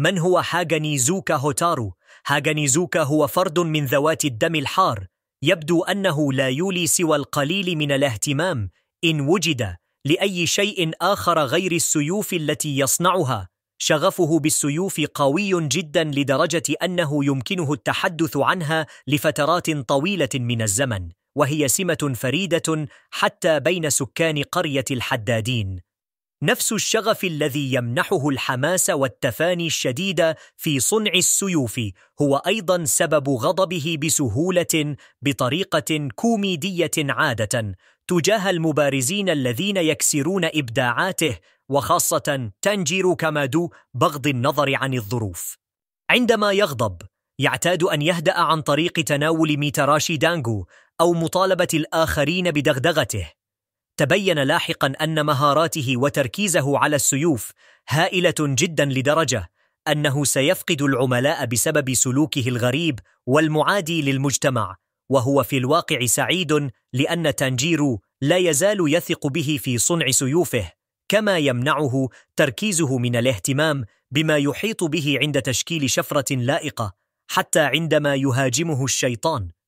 من هو هاغانيزوكا هوتارو؟ هاغانيزوكا هو فرد من ذوات الدم الحار يبدو أنه لا يولي سوى القليل من الاهتمام إن وجد لأي شيء آخر غير السيوف التي يصنعها شغفه بالسيوف قوي جدا لدرجة أنه يمكنه التحدث عنها لفترات طويلة من الزمن وهي سمة فريدة حتى بين سكان قرية الحدادين نفس الشغف الذي يمنحه الحماس والتفاني الشديد في صنع السيوف هو ايضا سبب غضبه بسهوله بطريقه كوميديه عاده تجاه المبارزين الذين يكسرون ابداعاته وخاصه تنجير كامادو بغض النظر عن الظروف عندما يغضب يعتاد ان يهدا عن طريق تناول ميتراشي دانغو او مطالبه الاخرين بدغدغته تبين لاحقا أن مهاراته وتركيزه على السيوف هائلة جدا لدرجة أنه سيفقد العملاء بسبب سلوكه الغريب والمعادي للمجتمع وهو في الواقع سعيد لأن تانجيرو لا يزال يثق به في صنع سيوفه كما يمنعه تركيزه من الاهتمام بما يحيط به عند تشكيل شفرة لائقة حتى عندما يهاجمه الشيطان